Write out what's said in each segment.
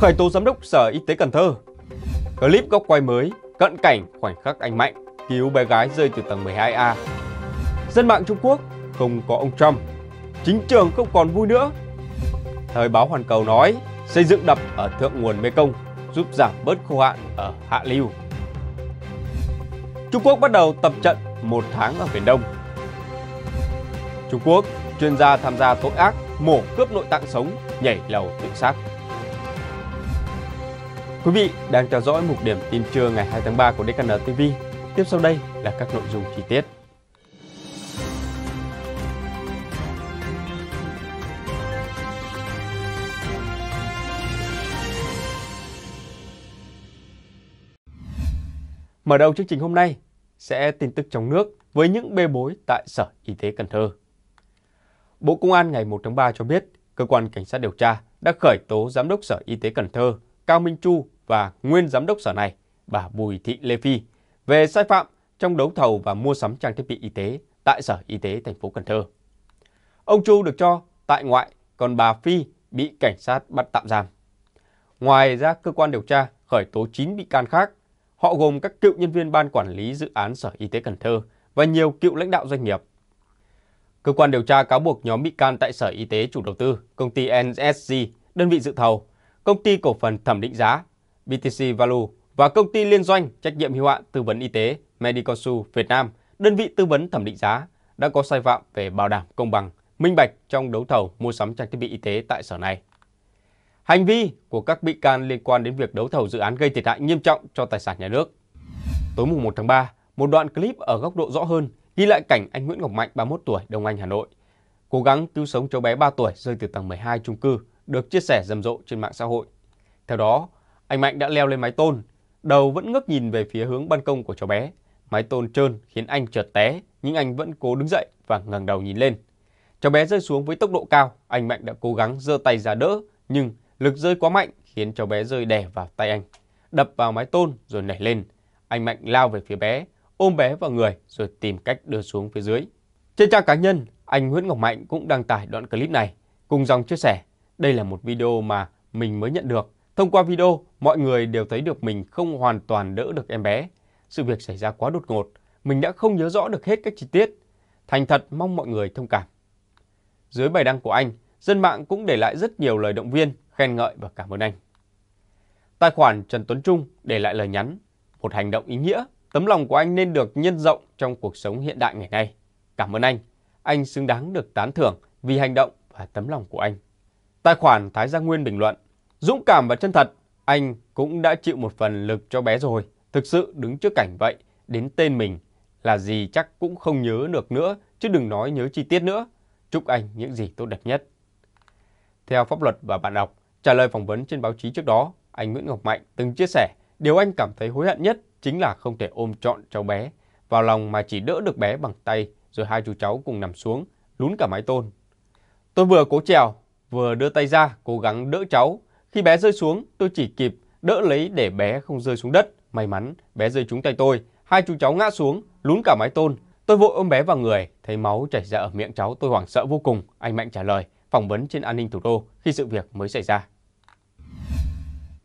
khởi tố giám đốc Sở Y tế Cần Thơ. Clip góc quay mới, cận cảnh khoảnh khắc anh Mạnh cứu bé gái rơi từ tầng 12A. Dân mạng Trung Quốc không có ông Trump, chính trường không còn vui nữa. Thời báo Hoàn Cầu nói xây dựng đập ở thượng nguồn Mekong giúp giảm bớt khô hạn ở hạ lưu. Trung Quốc bắt đầu tập trận một tháng ở Biển Đông. Trung Quốc, chuyên gia tham gia tội ác mổ cướp nội tạng sống, nhảy lầu tự sát. Quý vị đang theo dõi mục điểm tin trưa ngày 2 tháng 3 của DKN TV. Tiếp sau đây là các nội dung chi tiết. Mở đầu chương trình hôm nay sẽ tin tức trong nước với những bê bối tại Sở Y tế Cần Thơ. Bộ Công an ngày 1 tháng 3 cho biết, cơ quan cảnh sát điều tra đã khởi tố giám đốc Sở Y tế Cần Thơ Cao Minh Chu và nguyên giám đốc sở này, bà Bùi Thị Lê Phi về sai phạm trong đấu thầu và mua sắm trang thiết bị y tế tại Sở Y tế thành phố Cần Thơ. Ông Chu được cho tại ngoại, còn bà Phi bị cảnh sát bắt tạm giam. Ngoài ra, cơ quan điều tra khởi tố 9 bị can khác. Họ gồm các cựu nhân viên ban quản lý dự án Sở Y tế Cần Thơ và nhiều cựu lãnh đạo doanh nghiệp. Cơ quan điều tra cáo buộc nhóm bị can tại Sở Y tế chủ đầu tư, công ty NSG, đơn vị dự thầu công ty cổ phần thẩm định giá BTC Value và công ty liên doanh trách nhiệm hữu hạn tư vấn y tế Medicosu Việt Nam, đơn vị tư vấn thẩm định giá, đã có sai phạm về bảo đảm công bằng, minh bạch trong đấu thầu mua sắm trang thiết bị y tế tại sở này. Hành vi của các bị can liên quan đến việc đấu thầu dự án gây thiệt hại nghiêm trọng cho tài sản nhà nước. Tối mùng 1 tháng 3, một đoạn clip ở góc độ rõ hơn ghi lại cảnh anh Nguyễn Ngọc Mạnh 31 tuổi, Đông Anh, Hà Nội, cố gắng cứu sống cháu bé 3 tuổi rơi từ tầng 12 chung cư được chia sẻ rầm rộ trên mạng xã hội. Theo đó, anh Mạnh đã leo lên mái tôn, đầu vẫn ngước nhìn về phía hướng ban công của cháu bé. Mái tôn trơn khiến anh trượt té, nhưng anh vẫn cố đứng dậy và ngẩng đầu nhìn lên. Cháu bé rơi xuống với tốc độ cao, anh Mạnh đã cố gắng giơ tay ra đỡ, nhưng lực rơi quá mạnh khiến cháu bé rơi đè vào tay anh, đập vào mái tôn rồi nảy lên. Anh Mạnh lao về phía bé, ôm bé vào người rồi tìm cách đưa xuống phía dưới. Trên trang cá nhân, anh Nguyễn Ngọc Mạnh cũng đăng tải đoạn clip này cùng dòng chia sẻ đây là một video mà mình mới nhận được. Thông qua video, mọi người đều thấy được mình không hoàn toàn đỡ được em bé. Sự việc xảy ra quá đột ngột, mình đã không nhớ rõ được hết các chi tiết. Thành thật mong mọi người thông cảm. Dưới bài đăng của anh, dân mạng cũng để lại rất nhiều lời động viên, khen ngợi và cảm ơn anh. Tài khoản Trần Tuấn Trung để lại lời nhắn, một hành động ý nghĩa, tấm lòng của anh nên được nhân rộng trong cuộc sống hiện đại ngày nay. Cảm ơn anh, anh xứng đáng được tán thưởng vì hành động và tấm lòng của anh. Tài khoản Thái Giang Nguyên bình luận, dũng cảm và chân thật, anh cũng đã chịu một phần lực cho bé rồi. Thực sự đứng trước cảnh vậy, đến tên mình là gì chắc cũng không nhớ được nữa, chứ đừng nói nhớ chi tiết nữa. Chúc anh những gì tốt đẹp nhất. Theo pháp luật và bạn đọc, trả lời phỏng vấn trên báo chí trước đó, anh Nguyễn Ngọc Mạnh từng chia sẻ điều anh cảm thấy hối hận nhất chính là không thể ôm trọn cháu bé vào lòng mà chỉ đỡ được bé bằng tay rồi hai chú cháu cùng nằm xuống, lún cả mái tôn. Tôi vừa cố trèo, vừa đưa tay ra cố gắng đỡ cháu. Khi bé rơi xuống, tôi chỉ kịp đỡ lấy để bé không rơi xuống đất. May mắn, bé rơi trúng tay tôi. Hai chú cháu ngã xuống, lún cả mái tôn. Tôi vội ôm bé vào người, thấy máu chảy ra ở miệng cháu tôi hoảng sợ vô cùng. Anh Mạnh trả lời, phỏng vấn trên an ninh thủ đô khi sự việc mới xảy ra.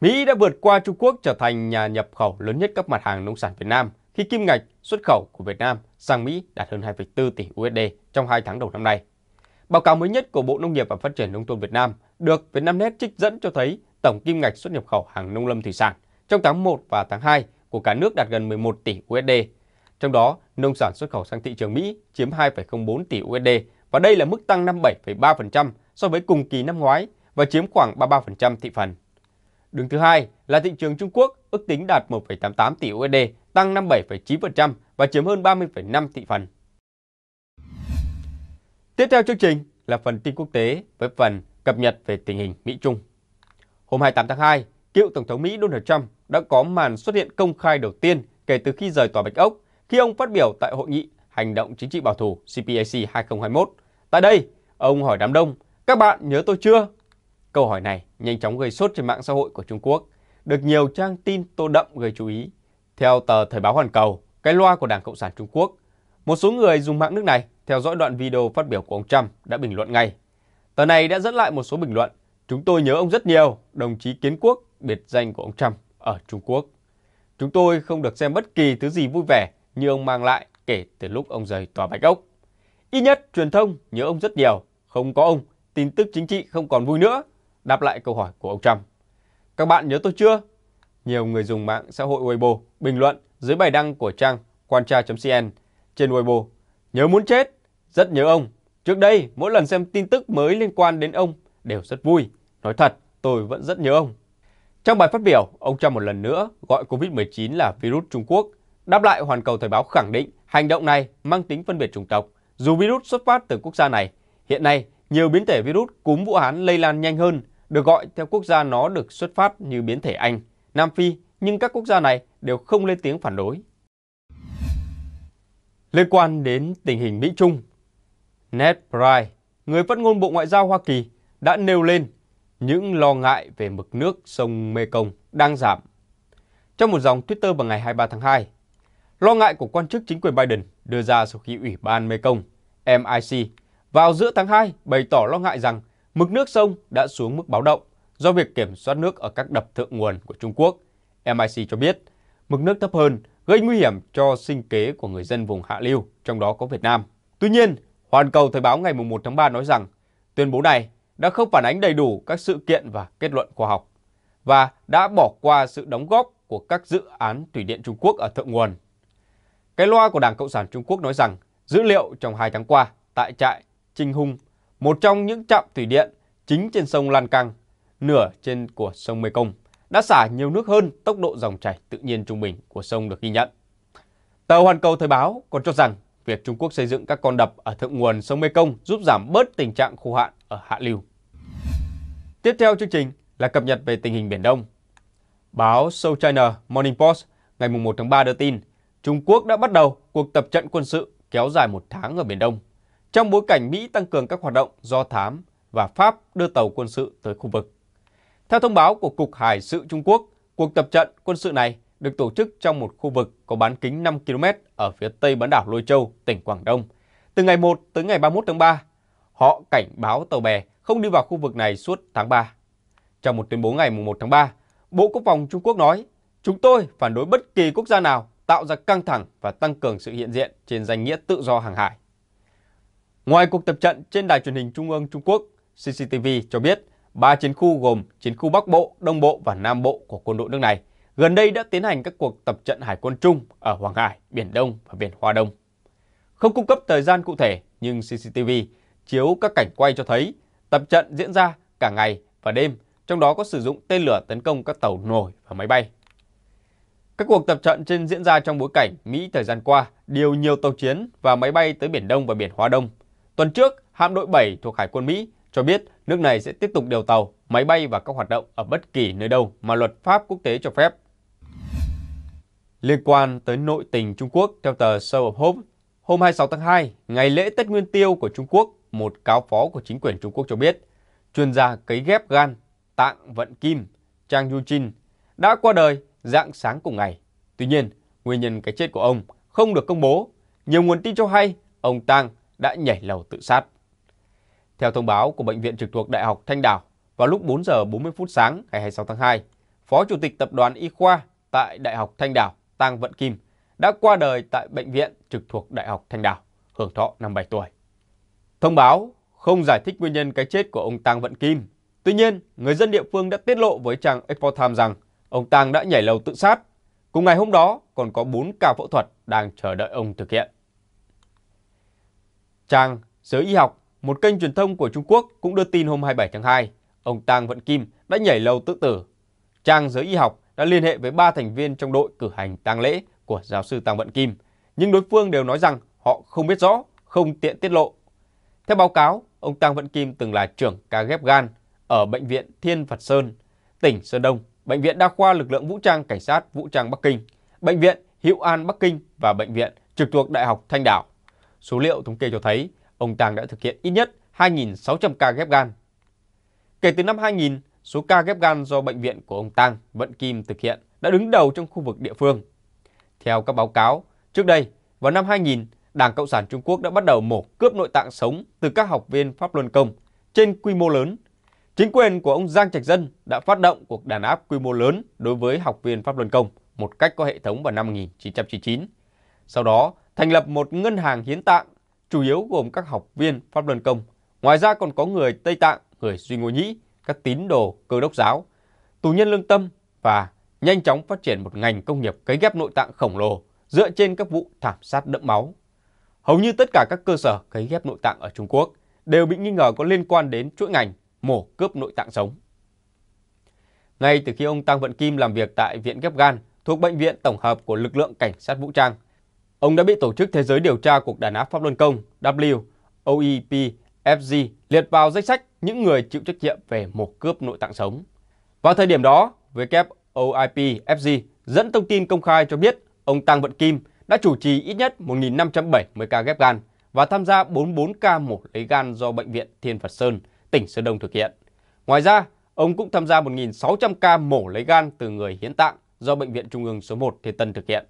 Mỹ đã vượt qua Trung Quốc trở thành nhà nhập khẩu lớn nhất các mặt hàng nông sản Việt Nam khi kim ngạch xuất khẩu của Việt Nam sang Mỹ đạt hơn 2,4 tỷ USD trong 2 tháng đầu năm nay. Báo cáo mới nhất của Bộ Nông nghiệp và Phát triển Nông thôn Việt Nam được Vietnamnet trích dẫn cho thấy tổng kim ngạch xuất nhập khẩu hàng nông lâm thủy sản trong tháng 1 và tháng 2 của cả nước đạt gần 11 tỷ USD. Trong đó, nông sản xuất khẩu sang thị trường Mỹ chiếm 2,04 tỷ USD và đây là mức tăng 57,3% so với cùng kỳ năm ngoái và chiếm khoảng 33% thị phần. Đứng thứ hai là thị trường Trung Quốc ước tính đạt 1,88 tỷ USD, tăng 57,9% và chiếm hơn 30,5 thị phần. Tiếp theo chương trình là phần tin quốc tế với phần cập nhật về tình hình Mỹ-Trung. Hôm 28 tháng 2, cựu Tổng thống Mỹ Donald Trump đã có màn xuất hiện công khai đầu tiên kể từ khi rời Tòa Bạch Ốc khi ông phát biểu tại Hội nghị Hành động Chính trị Bảo thủ CPAC 2021. Tại đây, ông hỏi đám đông, các bạn nhớ tôi chưa? Câu hỏi này nhanh chóng gây sốt trên mạng xã hội của Trung Quốc, được nhiều trang tin tô đậm gây chú ý. Theo tờ Thời báo Hoàn Cầu, cái loa của Đảng Cộng sản Trung Quốc, một số người dùng mạng nước này theo dõi đoạn video phát biểu của ông Trump đã bình luận ngay. Tờ này đã dẫn lại một số bình luận. Chúng tôi nhớ ông rất nhiều, đồng chí kiến quốc, biệt danh của ông Trump ở Trung Quốc. Chúng tôi không được xem bất kỳ thứ gì vui vẻ như ông mang lại kể từ lúc ông rời tòa Bạch Ốc. Ít nhất truyền thông nhớ ông rất nhiều, không có ông, tin tức chính trị không còn vui nữa, đáp lại câu hỏi của ông Trump. Các bạn nhớ tôi chưa? Nhiều người dùng mạng xã hội Weibo bình luận dưới bài đăng của trang quan tra.cn trên Weibo Nhớ muốn chết, rất nhớ ông. Trước đây, mỗi lần xem tin tức mới liên quan đến ông đều rất vui. Nói thật, tôi vẫn rất nhớ ông. Trong bài phát biểu, ông Trump một lần nữa gọi COVID-19 là virus Trung Quốc. Đáp lại, Hoàn Cầu Thời báo khẳng định hành động này mang tính phân biệt chủng tộc. Dù virus xuất phát từ quốc gia này, hiện nay nhiều biến thể virus cúm Vũ Hán lây lan nhanh hơn, được gọi theo quốc gia nó được xuất phát như biến thể Anh, Nam Phi, nhưng các quốc gia này đều không lên tiếng phản đối. Liên quan đến tình hình Mỹ-Trung, Ned Price, người phát ngôn Bộ Ngoại giao Hoa Kỳ, đã nêu lên những lo ngại về mực nước sông Mekong đang giảm. Trong một dòng Twitter vào ngày 23 tháng 2, lo ngại của quan chức chính quyền Biden đưa ra sau khi Ủy ban Mekong, MIC, vào giữa tháng 2 bày tỏ lo ngại rằng mực nước sông đã xuống mức báo động do việc kiểm soát nước ở các đập thượng nguồn của Trung Quốc. MIC cho biết, mực nước thấp hơn gây nguy hiểm cho sinh kế của người dân vùng hạ lưu, trong đó có Việt Nam. Tuy nhiên, Hoàn Cầu Thời báo ngày 1 tháng 3 nói rằng tuyên bố này đã không phản ánh đầy đủ các sự kiện và kết luận khoa học và đã bỏ qua sự đóng góp của các dự án thủy điện Trung Quốc ở thượng nguồn. Cái loa của Đảng Cộng sản Trung Quốc nói rằng dữ liệu trong 2 tháng qua tại trại Trinh Hung, một trong những trạm thủy điện chính trên sông Lan Cang, nửa trên của sông Mekong đã xả nhiều nước hơn tốc độ dòng chảy tự nhiên trung bình của sông được ghi nhận. Tờ Hoàn Cầu Thời báo còn cho rằng việc Trung Quốc xây dựng các con đập ở thượng nguồn sông Mekong giúp giảm bớt tình trạng khô hạn ở hạ lưu. Tiếp theo chương trình là cập nhật về tình hình Biển Đông. Báo South China Morning Post ngày 1 tháng 3 đưa tin Trung Quốc đã bắt đầu cuộc tập trận quân sự kéo dài một tháng ở Biển Đông, trong bối cảnh Mỹ tăng cường các hoạt động do thám và Pháp đưa tàu quân sự tới khu vực. Theo thông báo của Cục Hải sự Trung Quốc, cuộc tập trận quân sự này được tổ chức trong một khu vực có bán kính 5 km ở phía tây bán đảo Lôi Châu, tỉnh Quảng Đông. Từ ngày 1 tới ngày 31 tháng 3, họ cảnh báo tàu bè không đi vào khu vực này suốt tháng 3. Trong một tuyên bố ngày 1 tháng 3, Bộ Quốc phòng Trung Quốc nói, chúng tôi phản đối bất kỳ quốc gia nào tạo ra căng thẳng và tăng cường sự hiện diện trên danh nghĩa tự do hàng hải. Ngoài cuộc tập trận trên đài truyền hình Trung ương Trung Quốc, CCTV cho biết Ba chiến khu gồm chiến khu Bắc Bộ, Đông Bộ và Nam Bộ của quân đội nước này gần đây đã tiến hành các cuộc tập trận hải quân chung ở Hoàng Hải, Biển Đông và Biển Hoa Đông. Không cung cấp thời gian cụ thể nhưng CCTV chiếu các cảnh quay cho thấy tập trận diễn ra cả ngày và đêm, trong đó có sử dụng tên lửa tấn công các tàu nổi và máy bay. Các cuộc tập trận trên diễn ra trong bối cảnh Mỹ thời gian qua điều nhiều tàu chiến và máy bay tới Biển Đông và Biển Hoa Đông. Tuần trước, hạm đội 7 thuộc Hải quân Mỹ cho biết nước này sẽ tiếp tục điều tàu, máy bay và các hoạt động ở bất kỳ nơi đâu mà luật pháp quốc tế cho phép. Liên quan tới nội tình Trung Quốc, theo tờ Show of Hope, hôm 26 tháng 2, ngày lễ Tết Nguyên Tiêu của Trung Quốc, một cáo phó của chính quyền Trung Quốc cho biết, chuyên gia cấy ghép gan, tạng vận kim, Trang Yujin, đã qua đời dạng sáng cùng ngày. Tuy nhiên, nguyên nhân cái chết của ông không được công bố. Nhiều nguồn tin cho hay ông Tang đã nhảy lầu tự sát. Theo thông báo của bệnh viện trực thuộc Đại học Thanh Đảo, vào lúc 4 giờ 40 phút sáng ngày 26 tháng 2, Phó Chủ tịch Tập đoàn Y khoa tại Đại học Thanh Đảo Tăng Vận Kim đã qua đời tại bệnh viện trực thuộc Đại học Thanh Đảo, hưởng thọ 57 tuổi. Thông báo không giải thích nguyên nhân cái chết của ông Tăng Vận Kim. Tuy nhiên, người dân địa phương đã tiết lộ với trang Expo rằng ông Tăng đã nhảy lầu tự sát. Cùng ngày hôm đó, còn có 4 ca phẫu thuật đang chờ đợi ông thực hiện. Trang giới y học một kênh truyền thông của Trung Quốc cũng đưa tin hôm 27 tháng 2, ông Tang Vận Kim đã nhảy lầu tự tử. Trang giới y học đã liên hệ với 3 thành viên trong đội cử hành tang lễ của giáo sư Tang Vận Kim, nhưng đối phương đều nói rằng họ không biết rõ, không tiện tiết lộ. Theo báo cáo, ông Tang Vận Kim từng là trưởng ca ghép gan ở bệnh viện Thiên Phật Sơn, tỉnh Sơn Đông, bệnh viện đa khoa lực lượng vũ trang cảnh sát vũ trang Bắc Kinh, bệnh viện Hữu An Bắc Kinh và bệnh viện trực thuộc Đại học Thanh Đảo. Số liệu thống kê cho thấy ông Tàng đã thực hiện ít nhất 2.600 ca ghép gan. Kể từ năm 2000, số ca ghép gan do bệnh viện của ông Tang, Vận Kim thực hiện đã đứng đầu trong khu vực địa phương. Theo các báo cáo, trước đây, vào năm 2000, Đảng Cộng sản Trung Quốc đã bắt đầu mổ cướp nội tạng sống từ các học viên Pháp Luân Công trên quy mô lớn. Chính quyền của ông Giang Trạch Dân đã phát động cuộc đàn áp quy mô lớn đối với học viên Pháp Luân Công một cách có hệ thống vào năm 1999. Sau đó, thành lập một ngân hàng hiến tạng chủ yếu gồm các học viên Pháp Luân Công. Ngoài ra còn có người Tây Tạng, người Duy Ngô Nhĩ, các tín đồ cơ đốc giáo, tù nhân lương tâm và nhanh chóng phát triển một ngành công nghiệp cấy ghép nội tạng khổng lồ dựa trên các vụ thảm sát đẫm máu. Hầu như tất cả các cơ sở cấy ghép nội tạng ở Trung Quốc đều bị nghi ngờ có liên quan đến chuỗi ngành mổ cướp nội tạng sống. Ngay từ khi ông Tăng Vận Kim làm việc tại Viện Ghép Gan thuộc Bệnh viện Tổng hợp của lực lượng Cảnh sát Vũ trang, Ông đã bị Tổ chức Thế giới điều tra cuộc đàn áp Pháp Luân Công WOEPFG liệt vào danh sách những người chịu trách nhiệm về một cướp nội tạng sống. Vào thời điểm đó, WOIPFG dẫn thông tin công khai cho biết ông Tăng Vận Kim đã chủ trì ít nhất 1.570 ca ghép gan và tham gia 44 ca mổ lấy gan do Bệnh viện Thiên Phật Sơn, tỉnh Sơn Đông thực hiện. Ngoài ra, ông cũng tham gia 1.600 ca mổ lấy gan từ người hiến tạng do Bệnh viện Trung ương số 1 Thiên Tân thực hiện.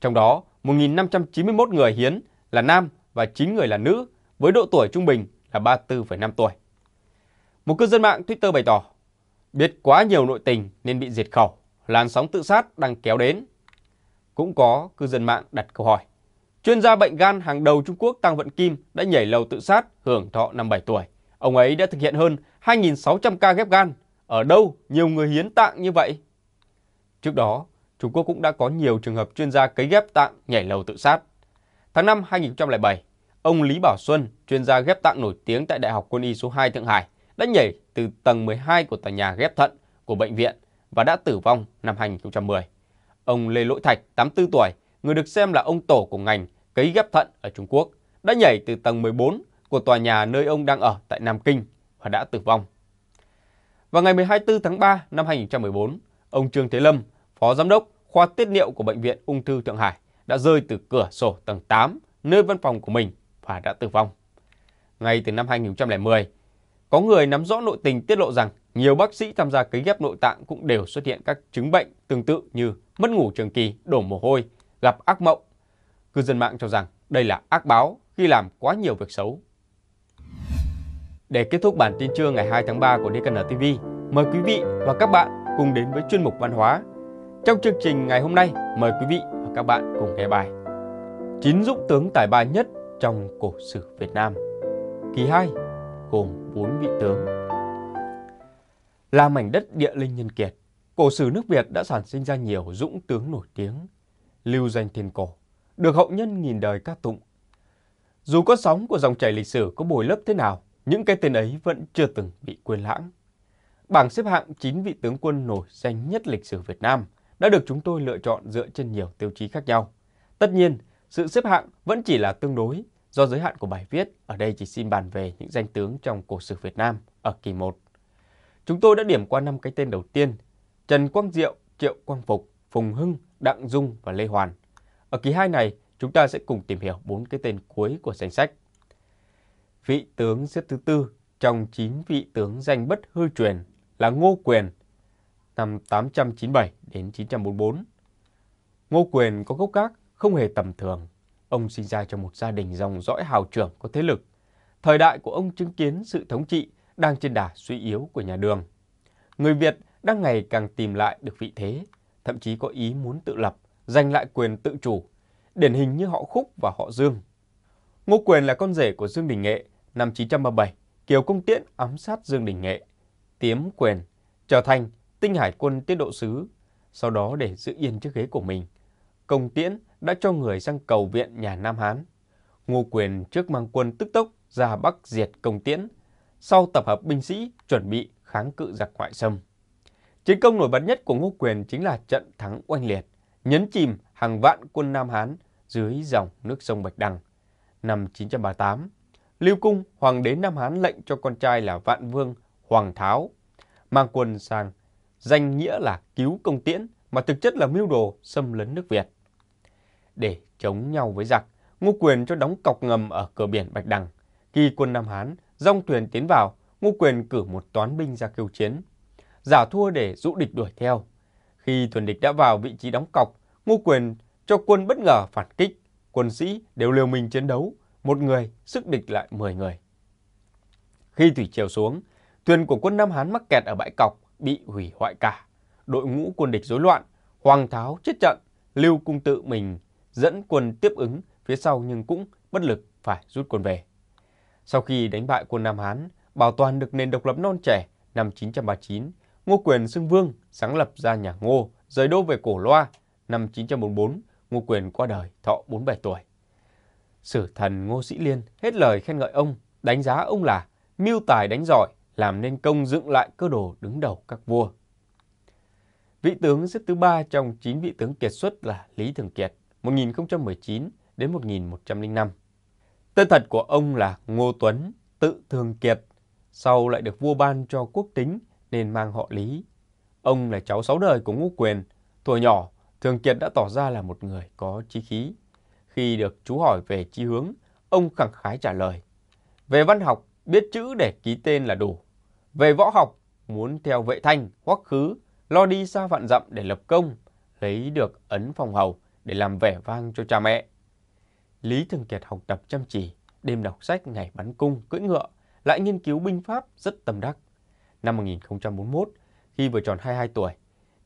Trong đó, 1.591 người hiến là nam và 9 người là nữ với độ tuổi trung bình là 34,5 tuổi. Một cư dân mạng Twitter bày tỏ, biết quá nhiều nội tình nên bị diệt khẩu, làn sóng tự sát đang kéo đến. Cũng có cư dân mạng đặt câu hỏi, chuyên gia bệnh gan hàng đầu Trung Quốc Tăng Vận Kim đã nhảy lầu tự sát hưởng thọ 57 tuổi. Ông ấy đã thực hiện hơn 2.600 ca ghép gan, ở đâu nhiều người hiến tạng như vậy? Trước đó, Trung Quốc cũng đã có nhiều trường hợp chuyên gia cấy ghép tạng nhảy lầu tự sát. Tháng 5 2007, ông Lý Bảo Xuân, chuyên gia ghép tạng nổi tiếng tại Đại học Quân y số 2 Thượng Hải, đã nhảy từ tầng 12 của tòa nhà ghép thận của bệnh viện và đã tử vong năm 2010. Ông Lê Lỗi Thạch, 84 tuổi, người được xem là ông tổ của ngành cấy ghép thận ở Trung Quốc, đã nhảy từ tầng 14 của tòa nhà nơi ông đang ở tại Nam Kinh và đã tử vong. Vào ngày 12 tháng 3 năm 2014, ông Trương Thế Lâm, Phó Giám đốc khoa tiết niệu của Bệnh viện Ung thư Thượng Hải đã rơi từ cửa sổ tầng 8 nơi văn phòng của mình và đã tử vong. Ngay từ năm 2010, có người nắm rõ nội tình tiết lộ rằng nhiều bác sĩ tham gia cấy ghép nội tạng cũng đều xuất hiện các chứng bệnh tương tự như mất ngủ trường kỳ, đổ mồ hôi, gặp ác mộng. Cư dân mạng cho rằng đây là ác báo khi làm quá nhiều việc xấu. Để kết thúc bản tin trưa ngày 2 tháng 3 của DKN TV, mời quý vị và các bạn cùng đến với chuyên mục văn hóa trong chương trình ngày hôm nay, mời quý vị và các bạn cùng nghe bài chín dũng tướng tài ba nhất trong cổ sử Việt Nam Kỳ 2 gồm 4 vị tướng Là mảnh đất địa linh nhân kiệt, cổ sử nước Việt đã sản sinh ra nhiều dũng tướng nổi tiếng, lưu danh thiên cổ, được hậu nhân nghìn đời ca tụng. Dù có sóng của dòng chảy lịch sử có bồi lấp thế nào, những cái tên ấy vẫn chưa từng bị quên lãng. Bảng xếp hạng 9 vị tướng quân nổi danh nhất lịch sử Việt Nam – đã được chúng tôi lựa chọn dựa trên nhiều tiêu chí khác nhau. Tất nhiên, sự xếp hạng vẫn chỉ là tương đối do giới hạn của bài viết, ở đây chỉ xin bàn về những danh tướng trong cổ sử Việt Nam ở kỳ 1. Chúng tôi đã điểm qua năm cái tên đầu tiên, Trần Quang Diệu, Triệu Quang Phục, Phùng Hưng, Đặng Dung và Lê Hoàn. Ở kỳ 2 này, chúng ta sẽ cùng tìm hiểu bốn cái tên cuối của danh sách. Vị tướng xếp thứ tư trong 9 vị tướng danh bất hư truyền là Ngô Quyền, năm 897 đến 944. Ngô Quyền có gốc gác không hề tầm thường. Ông sinh ra trong một gia đình dòng dõi hào trưởng có thế lực. Thời đại của ông chứng kiến sự thống trị đang trên đà suy yếu của nhà Đường. Người Việt đang ngày càng tìm lại được vị thế, thậm chí có ý muốn tự lập, giành lại quyền tự chủ, điển hình như họ Khúc và họ Dương. Ngô Quyền là con rể của Dương Đình Nghệ, năm 937, Kiều Công Tiễn ám sát Dương Đình Nghệ. Tiếm Quyền trở thành tinh hải quân tiết độ sứ, sau đó để giữ yên chiếc ghế của mình. Công Tiễn đã cho người sang cầu viện nhà Nam Hán. Ngô Quyền trước mang quân tức tốc ra Bắc diệt Công Tiễn, sau tập hợp binh sĩ chuẩn bị kháng cự giặc ngoại xâm. Chiến công nổi bật nhất của Ngô Quyền chính là trận thắng oanh liệt, nhấn chìm hàng vạn quân Nam Hán dưới dòng nước sông Bạch Đằng. Năm 938, Lưu Cung, hoàng đế Nam Hán lệnh cho con trai là Vạn Vương Hoàng Tháo mang quân sang danh nghĩa là cứu công tiễn mà thực chất là mưu đồ xâm lấn nước Việt. Để chống nhau với giặc, Ngô Quyền cho đóng cọc ngầm ở cửa biển Bạch Đằng. Khi quân Nam Hán dòng thuyền tiến vào, Ngô Quyền cử một toán binh ra kêu chiến, giả thua để dụ địch đuổi theo. Khi thuyền địch đã vào vị trí đóng cọc, Ngô Quyền cho quân bất ngờ phản kích, quân sĩ đều liều mình chiến đấu, một người sức địch lại 10 người. Khi thủy chiều xuống, thuyền của quân Nam Hán mắc kẹt ở bãi cọc, bị hủy hoại cả. Đội ngũ quân địch rối loạn, Hoàng Tháo chết trận, Lưu Cung tự mình dẫn quân tiếp ứng phía sau nhưng cũng bất lực phải rút quân về. Sau khi đánh bại quân Nam Hán, bảo toàn được nền độc lập non trẻ năm 939, Ngô Quyền xưng vương, sáng lập ra nhà Ngô, rời đô về Cổ Loa. Năm 944, Ngô Quyền qua đời, thọ 47 tuổi. Sử thần Ngô Sĩ Liên hết lời khen ngợi ông, đánh giá ông là miêu tài đánh giỏi, làm nên công dựng lại cơ đồ đứng đầu các vua. Vị tướng xếp thứ ba trong 9 vị tướng kiệt xuất là Lý Thường Kiệt, 1019 đến 1105. Tên thật của ông là Ngô Tuấn, tự Thường Kiệt, sau lại được vua ban cho quốc tính nên mang họ Lý. Ông là cháu sáu đời của Ngô Quyền, tuổi nhỏ Thường Kiệt đã tỏ ra là một người có chí khí. Khi được chú hỏi về chí hướng, ông khẳng khái trả lời. Về văn học, biết chữ để ký tên là đủ. Về võ học, muốn theo vệ thanh, hoắc khứ, lo đi xa vạn dặm để lập công, lấy được ấn phòng hầu để làm vẻ vang cho cha mẹ. Lý Thường Kiệt học tập chăm chỉ, đêm đọc sách ngày bắn cung, cưỡi ngựa, lại nghiên cứu binh pháp rất tâm đắc. Năm 1041, khi vừa tròn 22 tuổi,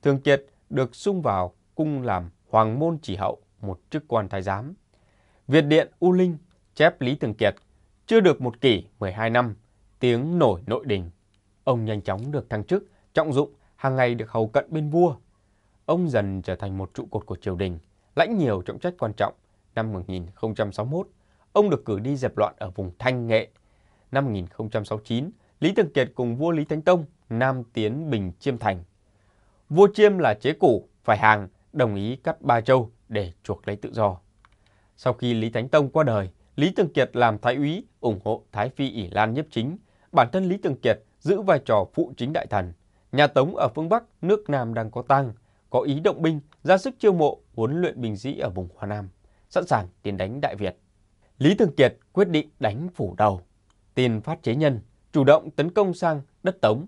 Thường Kiệt được sung vào cung làm Hoàng Môn Chỉ Hậu, một chức quan thái giám. Việt Điện U Linh chép Lý Thường Kiệt, chưa được một kỷ 12 năm, tiếng nổi nội đình Ông nhanh chóng được thăng chức, trọng dụng, hàng ngày được hầu cận bên vua. Ông dần trở thành một trụ cột của triều đình, lãnh nhiều trọng trách quan trọng. Năm 1061, ông được cử đi dẹp loạn ở vùng Thanh Nghệ. Năm 1069, Lý Thường Kiệt cùng vua Lý Thánh Tông nam tiến Bình Chiêm Thành. Vua Chiêm là chế củ, phải hàng, đồng ý cắt ba châu để chuộc lấy tự do. Sau khi Lý Thánh Tông qua đời, Lý Tường Kiệt làm thái úy, ủng hộ Thái Phi ỉ Lan nhiếp chính. Bản thân Lý Tường Kiệt giữ vai trò phụ chính đại thần. Nhà Tống ở phương Bắc, nước Nam đang có tăng, có ý động binh, ra sức chiêu mộ, huấn luyện binh sĩ ở vùng Hoa Nam, sẵn sàng tiến đánh Đại Việt. Lý Thường Kiệt quyết định đánh phủ đầu. Tiền phát chế nhân, chủ động tấn công sang đất Tống.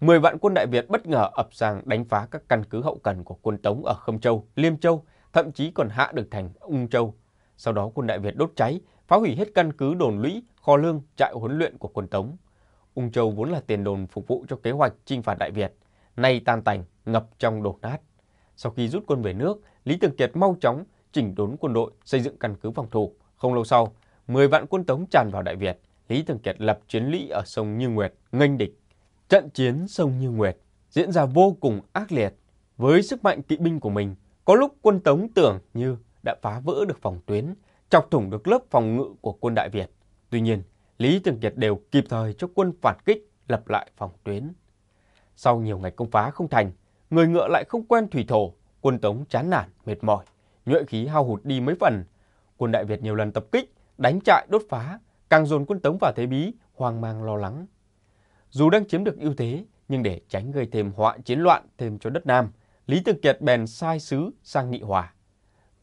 mười vạn quân Đại Việt bất ngờ ập sang đánh phá các căn cứ hậu cần của quân Tống ở Khâm Châu, Liêm Châu, thậm chí còn hạ được thành Ung Châu. Sau đó quân Đại Việt đốt cháy, phá hủy hết căn cứ đồn lũy, kho lương, trại huấn luyện của quân Tống. Ung Châu vốn là tiền đồn phục vụ cho kế hoạch chinh phạt Đại Việt, nay tan tành, ngập trong đổ nát. Sau khi rút quân về nước, Lý Thường Kiệt mau chóng chỉnh đốn quân đội, xây dựng căn cứ phòng thủ. Không lâu sau, 10 vạn quân Tống tràn vào Đại Việt, Lý Thường Kiệt lập chiến lũy ở sông Như Nguyệt, nghênh địch. Trận chiến sông Như Nguyệt diễn ra vô cùng ác liệt. Với sức mạnh kỵ binh của mình, có lúc quân Tống tưởng như đã phá vỡ được phòng tuyến, chọc thủng được lớp phòng ngự của quân Đại Việt. Tuy nhiên, Lý Trường Kiệt đều kịp thời cho quân phản kích lập lại phòng tuyến. Sau nhiều ngày công phá không thành, người ngựa lại không quen thủy thổ, quân Tống chán nản, mệt mỏi, nhuệ khí hao hụt đi mấy phần. Quân Đại Việt nhiều lần tập kích, đánh trại đốt phá, càng dồn quân Tống vào thế bí, hoang mang lo lắng. Dù đang chiếm được ưu thế, nhưng để tránh gây thêm họa chiến loạn thêm cho đất Nam, Lý Tự Kiệt bèn sai sứ sang nghị hòa.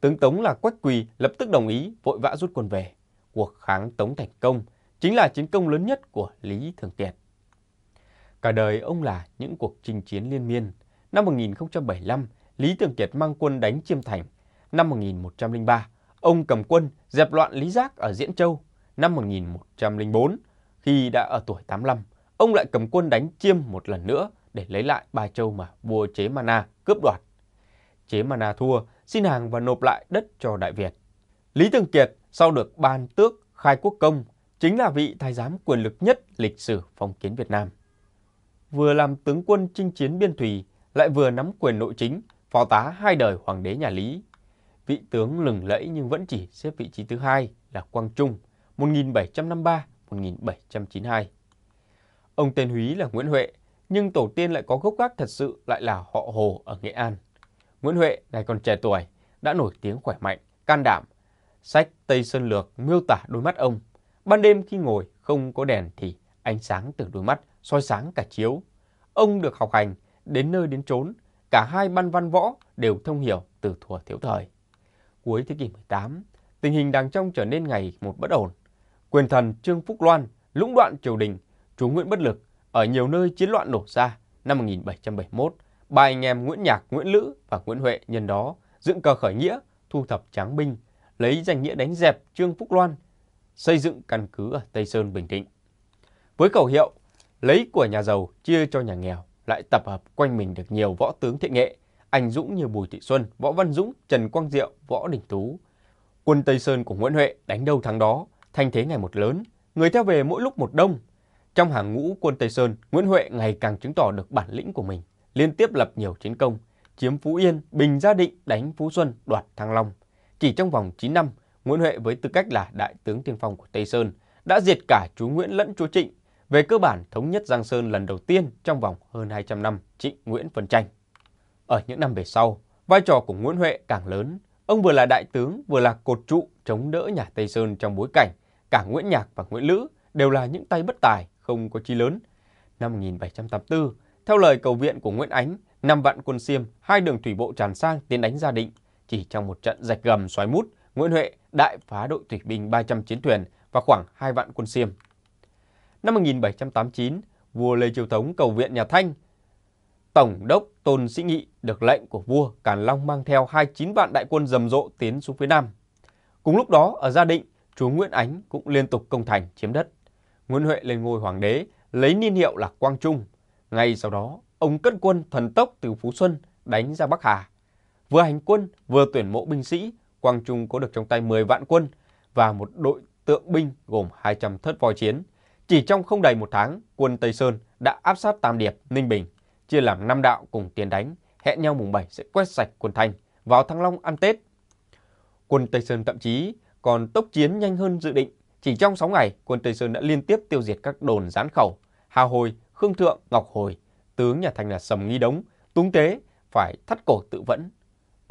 Tướng Tống là Quách Quỳ lập tức đồng ý, vội vã rút quân về. Cuộc kháng Tống thành công, chính là chiến công lớn nhất của Lý Thường Kiệt. Cả đời ông là những cuộc chinh chiến liên miên. Năm 1075, Lý Thường Kiệt mang quân đánh Chiêm Thành. Năm 1103, ông cầm quân dẹp loạn Lý Giác ở Diễn Châu. Năm 1104, khi đã ở tuổi 85, ông lại cầm quân đánh Chiêm một lần nữa để lấy lại ba châu mà vua Chế Mana cướp đoạt. Chế Mana thua, xin hàng và nộp lại đất cho Đại Việt. Lý Thường Kiệt sau được ban tước khai quốc công chính là vị thái giám quyền lực nhất lịch sử phong kiến Việt Nam. Vừa làm tướng quân chinh chiến biên thủy, lại vừa nắm quyền nội chính, phó tá hai đời hoàng đế nhà Lý. Vị tướng lừng lẫy nhưng vẫn chỉ xếp vị trí thứ hai là Quang Trung 1753-1792. Ông tên Húy là Nguyễn Huệ, nhưng tổ tiên lại có gốc gác thật sự lại là họ Hồ ở Nghệ An. Nguyễn Huệ ngày còn trẻ tuổi đã nổi tiếng khỏe mạnh, can đảm. Sách Tây Sơn Lược miêu tả đôi mắt ông Ban đêm khi ngồi không có đèn thì ánh sáng từ đôi mắt soi sáng cả chiếu. Ông được học hành, đến nơi đến chốn cả hai ban văn võ đều thông hiểu từ thuở thiếu thời. Cuối thế kỷ 18, tình hình đàng trong trở nên ngày một bất ổn. Quyền thần Trương Phúc Loan lũng đoạn triều đình, chú Nguyễn Bất Lực ở nhiều nơi chiến loạn nổ ra năm 1771. Ba anh em Nguyễn Nhạc, Nguyễn Lữ và Nguyễn Huệ nhân đó dựng cờ khởi nghĩa, thu thập tráng binh, lấy danh nghĩa đánh dẹp Trương Phúc Loan xây dựng căn cứ ở Tây Sơn, Bình Định. Với khẩu hiệu lấy của nhà giàu chia cho nhà nghèo lại tập hợp quanh mình được nhiều võ tướng thiện nghệ, anh dũng như Bùi Thị Xuân, Võ Văn Dũng, Trần Quang Diệu, Võ Đình Tú. Quân Tây Sơn của Nguyễn Huệ đánh đâu thắng đó, thanh thế ngày một lớn, người theo về mỗi lúc một đông. Trong hàng ngũ quân Tây Sơn, Nguyễn Huệ ngày càng chứng tỏ được bản lĩnh của mình, liên tiếp lập nhiều chiến công, chiếm Phú Yên, Bình Gia Định, đánh Phú Xuân, đoạt Thăng Long. Chỉ trong vòng 9 năm, Nguyễn Huệ với tư cách là đại tướng tiên phong của Tây Sơn đã diệt cả chú Nguyễn lẫn chú Trịnh, về cơ bản thống nhất Giang Sơn lần đầu tiên trong vòng hơn 200 năm Trịnh Nguyễn phân tranh. Ở những năm về sau, vai trò của Nguyễn Huệ càng lớn, ông vừa là đại tướng vừa là cột trụ chống đỡ nhà Tây Sơn trong bối cảnh cả Nguyễn Nhạc và Nguyễn Lữ đều là những tay bất tài không có chí lớn. Năm 1784, theo lời cầu viện của Nguyễn Ánh, năm vạn quân xiêm hai đường thủy bộ tràn sang tiến đánh gia định. Chỉ trong một trận rạch gầm xoáy mút, Nguyễn Huệ đại phá đội thủy binh 300 chiến thuyền và khoảng 2 vạn quân xiêm. Năm 1789, vua Lê Chiêu Thống cầu viện nhà Thanh. Tổng đốc Tôn Sĩ Nghị được lệnh của vua Càn Long mang theo 29 vạn đại quân rầm rộ tiến xuống phía Nam. Cùng lúc đó, ở Gia Định, chúa Nguyễn Ánh cũng liên tục công thành chiếm đất. Nguyễn Huệ lên ngôi hoàng đế, lấy niên hiệu là Quang Trung. Ngay sau đó, ông cất quân thần tốc từ Phú Xuân đánh ra Bắc Hà. Vừa hành quân, vừa tuyển mộ binh sĩ, Quang Trung có được trong tay 10 vạn quân và một đội tượng binh gồm 200 thất voi chiến. Chỉ trong không đầy một tháng, quân Tây Sơn đã áp sát Tam Điệp, Ninh Bình, chia làm 5 đạo cùng tiến đánh, hẹn nhau mùng 7 sẽ quét sạch quân Thanh, vào Thăng Long ăn Tết. Quân Tây Sơn thậm chí còn tốc chiến nhanh hơn dự định. Chỉ trong 6 ngày, quân Tây Sơn đã liên tiếp tiêu diệt các đồn gián khẩu, Hà Hồi, Khương Thượng, Ngọc Hồi, tướng nhà Thành là Sầm Nghi Đống, Túng Tế, phải thắt cổ tự vẫn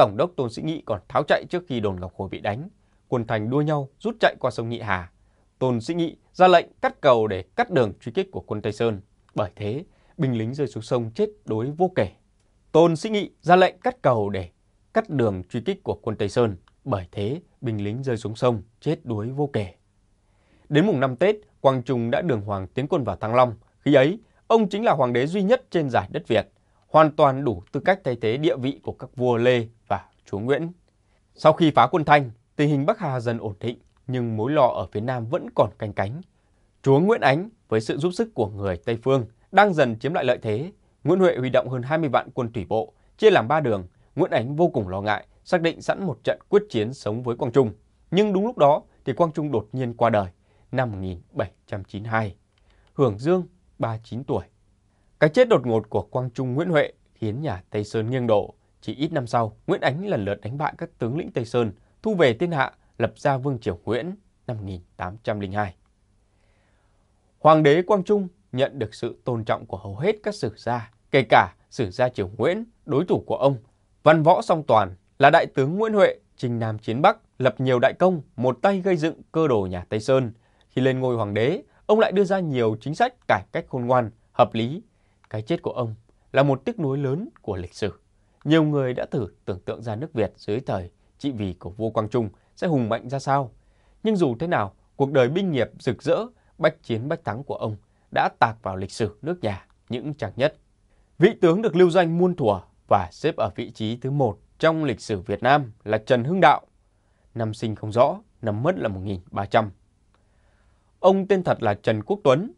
Tổng đốc Tôn Sĩ Nghị còn tháo chạy trước khi đồn Ngọc Hồi bị đánh. Quân thành đua nhau rút chạy qua sông Nhị Hà. Tôn Sĩ Nghị ra lệnh cắt cầu để cắt đường truy kích của quân Tây Sơn. Bởi thế, binh lính rơi xuống sông chết đối vô kể. Tôn Sĩ Nghị ra lệnh cắt cầu để cắt đường truy kích của quân Tây Sơn. Bởi thế, binh lính rơi xuống sông chết đuối vô kể. Đến mùng năm Tết, Quang Trung đã đường hoàng tiến quân vào Thăng Long. Khi ấy, ông chính là hoàng đế duy nhất trên giải đất Việt – hoàn toàn đủ tư cách thay thế địa vị của các vua Lê và chúa Nguyễn. Sau khi phá quân Thanh, tình hình Bắc Hà dần ổn định nhưng mối lo ở phía Nam vẫn còn canh cánh. Chúa Nguyễn Ánh với sự giúp sức của người Tây Phương đang dần chiếm lại lợi thế. Nguyễn Huệ huy động hơn 20 vạn quân thủy bộ, chia làm ba đường. Nguyễn Ánh vô cùng lo ngại, xác định sẵn một trận quyết chiến sống với Quang Trung. Nhưng đúng lúc đó thì Quang Trung đột nhiên qua đời năm 1792. Hưởng Dương, 39 tuổi. Cái chết đột ngột của Quang Trung Nguyễn Huệ khiến nhà Tây Sơn nghiêng đổ. Chỉ ít năm sau, Nguyễn Ánh lần lượt đánh bại các tướng lĩnh Tây Sơn, thu về thiên hạ, lập ra Vương Triều Nguyễn năm 1802. Hoàng đế Quang Trung nhận được sự tôn trọng của hầu hết các sử gia, kể cả sử gia Triều Nguyễn, đối thủ của ông. Văn võ song toàn là đại tướng Nguyễn Huệ, trình Nam chiến Bắc, lập nhiều đại công, một tay gây dựng cơ đồ nhà Tây Sơn. Khi lên ngôi hoàng đế, ông lại đưa ra nhiều chính sách cải cách khôn ngoan, hợp lý cái chết của ông là một tiếc nuối lớn của lịch sử. Nhiều người đã thử tưởng tượng ra nước Việt dưới thời trị vì của vua Quang Trung sẽ hùng mạnh ra sao. Nhưng dù thế nào, cuộc đời binh nghiệp rực rỡ, bách chiến bách thắng của ông đã tạc vào lịch sử nước nhà những trang nhất. Vị tướng được lưu danh muôn thuở và xếp ở vị trí thứ một trong lịch sử Việt Nam là Trần Hưng Đạo. Năm sinh không rõ, năm mất là 1300. Ông tên thật là Trần Quốc Tuấn,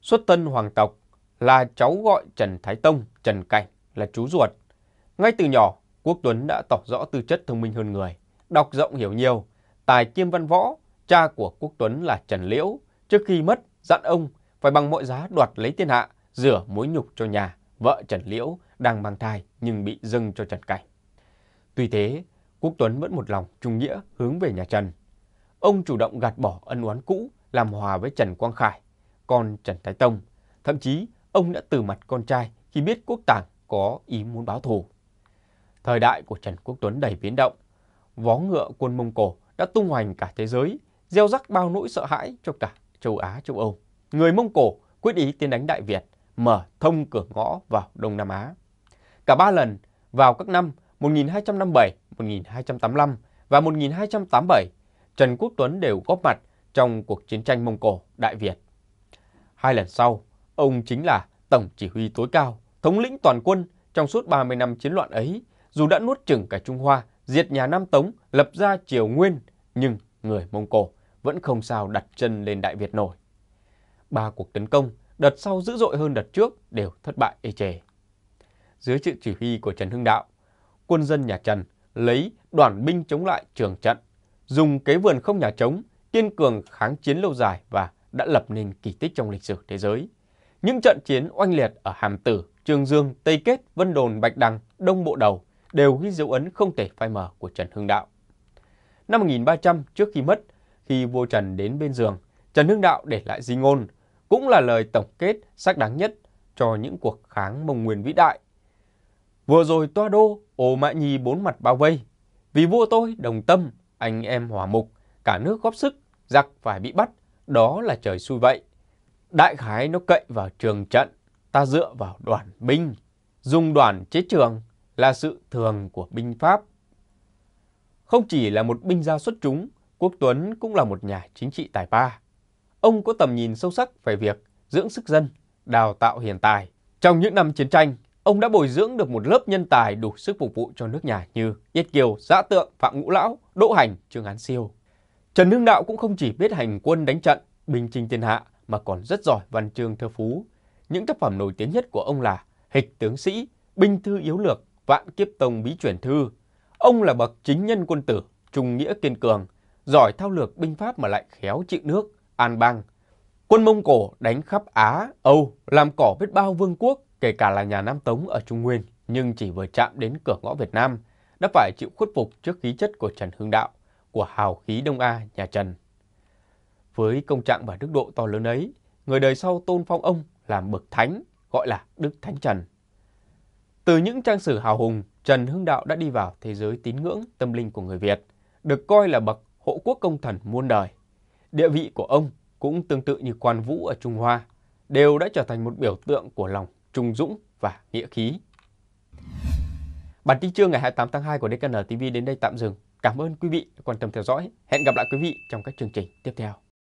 xuất thân hoàng tộc là cháu gọi Trần Thái Tông, Trần Cảnh là chú ruột. Ngay từ nhỏ, Quốc Tuấn đã tỏ rõ tư chất thông minh hơn người, đọc rộng hiểu nhiều, tài kiêm văn võ, cha của Quốc Tuấn là Trần Liễu, trước khi mất dặn ông phải bằng mọi giá đoạt lấy thiên hạ, rửa mối nhục cho nhà, vợ Trần Liễu đang mang thai nhưng bị dâng cho Trần Cảnh. Tuy thế, Quốc Tuấn vẫn một lòng trung nghĩa hướng về nhà Trần. Ông chủ động gạt bỏ ân oán cũ, làm hòa với Trần Quang Khải, con Trần Thái Tông, thậm chí ông đã từ mặt con trai khi biết quốc tàng có ý muốn báo thù. Thời đại của Trần Quốc Tuấn đầy biến động, vó ngựa quân Mông Cổ đã tung hoành cả thế giới, gieo rắc bao nỗi sợ hãi cho cả châu Á, châu Âu. Người Mông Cổ quyết ý tiến đánh Đại Việt, mở thông cửa ngõ vào Đông Nam Á. Cả ba lần vào các năm 1257, 1285 và 1287, Trần Quốc Tuấn đều góp mặt trong cuộc chiến tranh Mông Cổ Đại Việt. Hai lần sau, Ông chính là Tổng Chỉ huy tối cao, thống lĩnh toàn quân trong suốt 30 năm chiến loạn ấy, dù đã nuốt chửng cả Trung Hoa, diệt nhà Nam Tống, lập ra triều Nguyên, nhưng người Mông Cổ vẫn không sao đặt chân lên Đại Việt nổi. Ba cuộc tấn công, đợt sau dữ dội hơn đợt trước đều thất bại ê chề. Dưới sự chỉ huy của Trần Hưng Đạo, quân dân nhà Trần lấy đoàn binh chống lại trường trận, dùng kế vườn không nhà trống, kiên cường kháng chiến lâu dài và đã lập nên kỳ tích trong lịch sử thế giới. Những trận chiến oanh liệt ở Hàm Tử, Trường Dương, Tây Kết, Vân Đồn, Bạch Đằng, Đông Bộ Đầu đều ghi dấu ấn không thể phai mờ của Trần Hưng Đạo. Năm 1300 trước khi mất, khi vua Trần đến bên giường, Trần Hưng Đạo để lại di ngôn, cũng là lời tổng kết sắc đáng nhất cho những cuộc kháng mông nguyên vĩ đại. Vừa rồi toa đô, ồ Mã nhi bốn mặt bao vây. Vì vua tôi đồng tâm, anh em hòa mục, cả nước góp sức, giặc phải bị bắt, đó là trời xui vậy. Đại khái nó cậy vào trường trận, ta dựa vào đoàn binh. Dùng đoàn chế trường là sự thường của binh Pháp. Không chỉ là một binh gia xuất chúng, Quốc Tuấn cũng là một nhà chính trị tài ba. Ông có tầm nhìn sâu sắc về việc dưỡng sức dân, đào tạo hiền tài. Trong những năm chiến tranh, ông đã bồi dưỡng được một lớp nhân tài đủ sức phục vụ cho nước nhà như Yết Kiều, Giã Tượng, Phạm Ngũ Lão, Đỗ Hành, Trương Án Siêu. Trần Hưng Đạo cũng không chỉ biết hành quân đánh trận, bình trình thiên hạ, mà còn rất giỏi văn chương thơ phú. Những tác phẩm nổi tiếng nhất của ông là Hịch tướng sĩ, Binh thư yếu lược, Vạn kiếp tông bí chuyển thư. Ông là bậc chính nhân quân tử, trung nghĩa kiên cường, giỏi thao lược binh pháp mà lại khéo trị nước, an bang. Quân Mông Cổ đánh khắp Á, Âu, làm cỏ biết bao vương quốc, kể cả là nhà Nam Tống ở Trung Nguyên, nhưng chỉ vừa chạm đến cửa ngõ Việt Nam, đã phải chịu khuất phục trước khí chất của Trần Hưng Đạo, của hào khí Đông A nhà Trần. Với công trạng và đức độ to lớn ấy, người đời sau tôn phong ông làm bậc thánh, gọi là Đức Thánh Trần. Từ những trang sử hào hùng, Trần Hưng Đạo đã đi vào thế giới tín ngưỡng tâm linh của người Việt, được coi là bậc hộ quốc công thần muôn đời. Địa vị của ông cũng tương tự như quan vũ ở Trung Hoa, đều đã trở thành một biểu tượng của lòng trung dũng và nghĩa khí. Bản tin trưa ngày 28 tháng 2 của DKN TV đến đây tạm dừng. Cảm ơn quý vị đã quan tâm theo dõi. Hẹn gặp lại quý vị trong các chương trình tiếp theo.